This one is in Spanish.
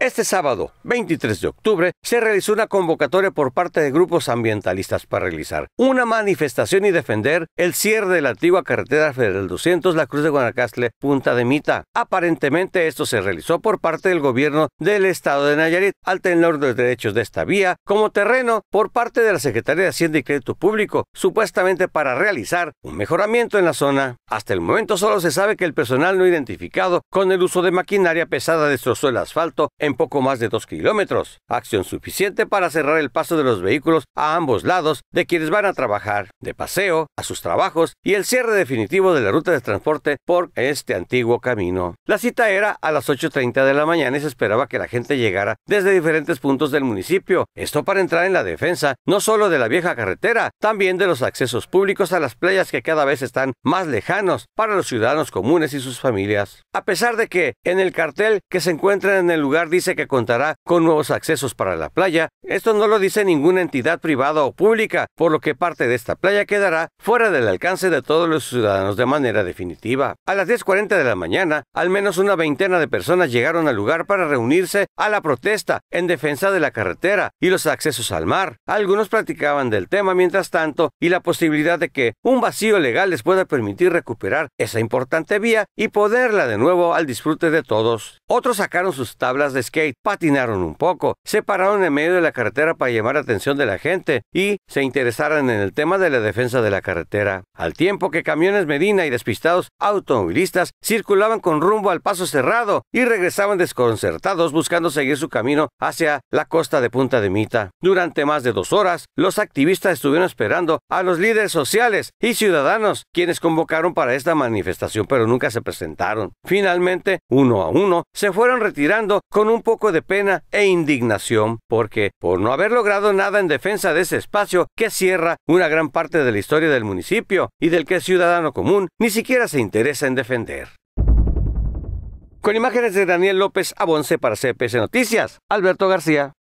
Este sábado, 23 de octubre, se realizó una convocatoria por parte de grupos ambientalistas para realizar una manifestación y defender el cierre de la antigua carretera Federal 200, la Cruz de Guanacaste, Punta de Mita. Aparentemente esto se realizó por parte del gobierno del estado de Nayarit al tenor de los derechos de esta vía como terreno por parte de la Secretaría de Hacienda y Crédito Público, supuestamente para realizar un mejoramiento en la zona. Hasta el momento solo se sabe que el personal no identificado con el uso de maquinaria pesada destrozó el asfalto en poco más de 2 kilómetros, acción suficiente para cerrar el paso de los vehículos a ambos lados de quienes van a trabajar, de paseo, a sus trabajos y el cierre definitivo de la ruta de transporte por este antiguo camino. La cita era a las 8.30 de la mañana y se esperaba que la gente llegara desde diferentes puntos del municipio, esto para entrar en la defensa no solo de la vieja carretera, también de los accesos públicos a las playas que cada vez están más lejanos para los ciudadanos comunes y sus familias. A pesar de que en el cartel que se encuentra en el lugar de dice que contará con nuevos accesos para la playa. Esto no lo dice ninguna entidad privada o pública, por lo que parte de esta playa quedará fuera del alcance de todos los ciudadanos de manera definitiva. A las 10.40 de la mañana, al menos una veintena de personas llegaron al lugar para reunirse a la protesta en defensa de la carretera y los accesos al mar. Algunos platicaban del tema mientras tanto y la posibilidad de que un vacío legal les pueda permitir recuperar esa importante vía y poderla de nuevo al disfrute de todos. Otros sacaron sus tablas de skate, patinaron un poco, se pararon en medio de la carretera para llamar la atención de la gente y se interesaron en el tema de la defensa de la carretera, al tiempo que camiones Medina y despistados automovilistas circulaban con rumbo al paso cerrado y regresaban desconcertados buscando seguir su camino hacia la costa de Punta de Mita. Durante más de dos horas, los activistas estuvieron esperando a los líderes sociales y ciudadanos, quienes convocaron para esta manifestación pero nunca se presentaron. Finalmente, uno a uno, se fueron retirando con un un poco de pena e indignación, porque por no haber logrado nada en defensa de ese espacio que cierra una gran parte de la historia del municipio y del que el ciudadano común ni siquiera se interesa en defender. Con imágenes de Daniel López Abonce para CPS Noticias, Alberto García.